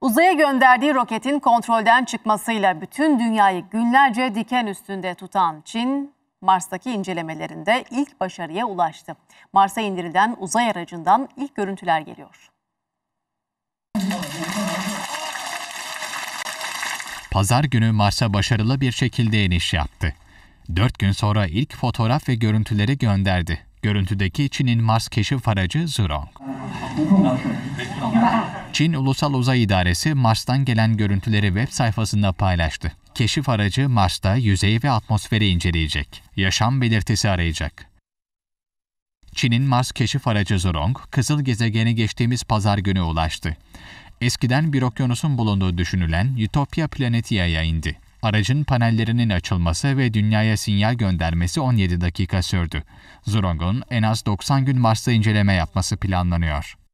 Uzaya gönderdiği roketin kontrolden çıkmasıyla bütün dünyayı günlerce diken üstünde tutan Çin, Mars'taki incelemelerinde ilk başarıya ulaştı. Mars'a indirilen uzay aracından ilk görüntüler geliyor. Pazar günü Mars'a başarılı bir şekilde iniş yaptı. Dört gün sonra ilk fotoğraf ve görüntüleri gönderdi. Görüntüdeki Çin'in Mars keşif aracı Zhurong. Çin Ulusal Uzay İdaresi Mars'tan gelen görüntüleri web sayfasında paylaştı. Keşif aracı Mars'ta yüzeyi ve atmosferi inceleyecek. Yaşam belirtisi arayacak. Çin'in Mars keşif aracı Zhurong, Kızıl Gezegeni geçtiğimiz pazar günü ulaştı. Eskiden bir okyanusun bulunduğu düşünülen Utopia Planetia'ya indi. Aracın panellerinin açılması ve dünyaya sinyal göndermesi 17 dakika sürdü. Zhurong'un en az 90 gün Mars'ta inceleme yapması planlanıyor.